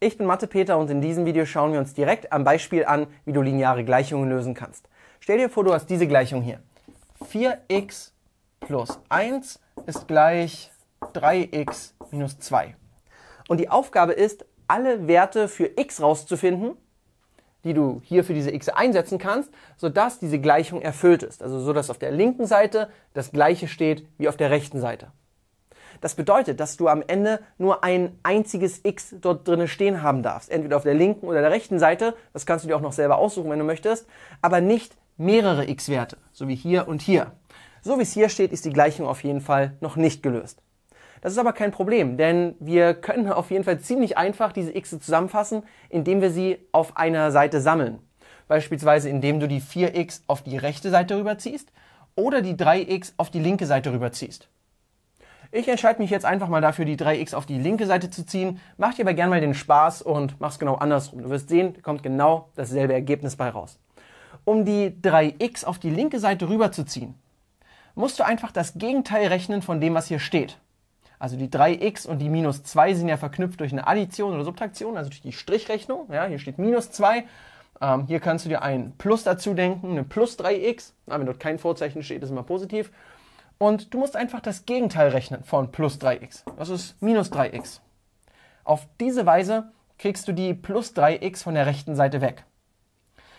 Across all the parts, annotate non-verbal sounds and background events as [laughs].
Ich bin Mathe-Peter und in diesem Video schauen wir uns direkt am Beispiel an, wie du lineare Gleichungen lösen kannst. Stell dir vor, du hast diese Gleichung hier. 4x plus 1 ist gleich 3x minus 2. Und die Aufgabe ist, alle Werte für x rauszufinden, die du hier für diese x einsetzen kannst, sodass diese Gleichung erfüllt ist. Also so, dass auf der linken Seite das gleiche steht wie auf der rechten Seite. Das bedeutet, dass du am Ende nur ein einziges X dort drinne stehen haben darfst. Entweder auf der linken oder der rechten Seite. Das kannst du dir auch noch selber aussuchen, wenn du möchtest. Aber nicht mehrere X-Werte. So wie hier und hier. So wie es hier steht, ist die Gleichung auf jeden Fall noch nicht gelöst. Das ist aber kein Problem, denn wir können [laughs] auf jeden Fall ziemlich einfach diese x zusammenfassen, indem wir sie auf einer Seite sammeln. Beispielsweise indem du die 4x auf die rechte Seite rüberziehst oder die 3x auf die linke Seite rüberziehst. Ich entscheide mich jetzt einfach mal dafür, die 3x auf die linke Seite zu ziehen. Mach dir aber gerne mal den Spaß und mach es genau andersrum. Du wirst sehen, kommt genau dasselbe Ergebnis bei raus. Um die 3x auf die linke Seite rüber zu ziehen, musst du einfach das Gegenteil rechnen von dem, was hier steht. Also die 3x und die minus 2 sind ja verknüpft durch eine Addition oder Subtraktion, also durch die Strichrechnung. Ja, hier steht minus 2. Ähm, hier kannst du dir ein Plus dazu denken, eine plus 3x. Ja, wenn dort kein Vorzeichen steht, ist immer positiv. Und du musst einfach das Gegenteil rechnen von plus 3x. Das ist minus 3x. Auf diese Weise kriegst du die plus 3x von der rechten Seite weg.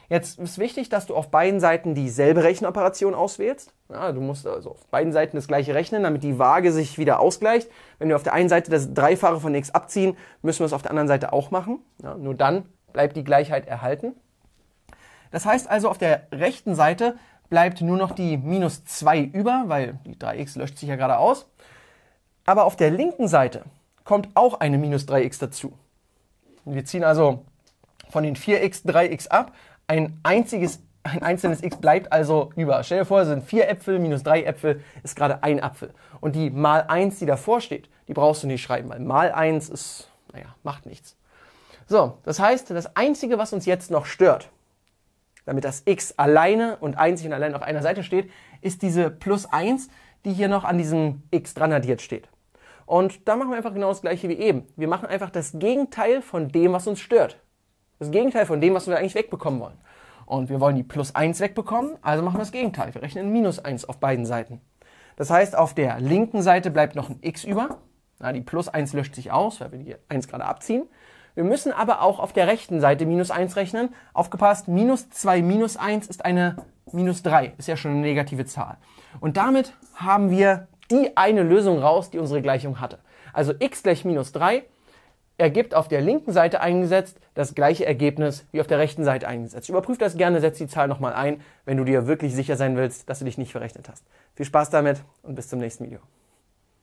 Jetzt ist wichtig, dass du auf beiden Seiten dieselbe Rechenoperation auswählst. Ja, du musst also auf beiden Seiten das gleiche rechnen, damit die Waage sich wieder ausgleicht. Wenn wir auf der einen Seite das Dreifache von x abziehen, müssen wir es auf der anderen Seite auch machen. Ja, nur dann bleibt die Gleichheit erhalten. Das heißt also, auf der rechten Seite bleibt nur noch die minus 2 über, weil die 3x löscht sich ja gerade aus. Aber auf der linken Seite kommt auch eine minus 3x dazu. Wir ziehen also von den 4x 3x ab. Ein, einziges, ein einzelnes x bleibt also über. Stell dir vor, es sind 4 Äpfel minus 3 Äpfel ist gerade ein Apfel. Und die mal 1, die davor steht, die brauchst du nicht schreiben, weil mal 1 ist, naja, macht nichts. So, das heißt, das Einzige, was uns jetzt noch stört, damit das x alleine und einzig und allein auf einer Seite steht, ist diese plus 1, die hier noch an diesem x dran addiert steht. Und da machen wir einfach genau das gleiche wie eben. Wir machen einfach das Gegenteil von dem, was uns stört. Das Gegenteil von dem, was wir eigentlich wegbekommen wollen. Und wir wollen die plus 1 wegbekommen, also machen wir das Gegenteil. Wir rechnen minus 1 auf beiden Seiten. Das heißt, auf der linken Seite bleibt noch ein x über. Na, die plus 1 löscht sich aus, weil wir die 1 gerade abziehen. Wir müssen aber auch auf der rechten Seite minus 1 rechnen. Aufgepasst, minus 2 minus 1 ist eine minus 3, ist ja schon eine negative Zahl. Und damit haben wir die eine Lösung raus, die unsere Gleichung hatte. Also x gleich minus 3 ergibt auf der linken Seite eingesetzt das gleiche Ergebnis wie auf der rechten Seite eingesetzt. Überprüf das gerne, setz die Zahl nochmal ein, wenn du dir wirklich sicher sein willst, dass du dich nicht verrechnet hast. Viel Spaß damit und bis zum nächsten Video.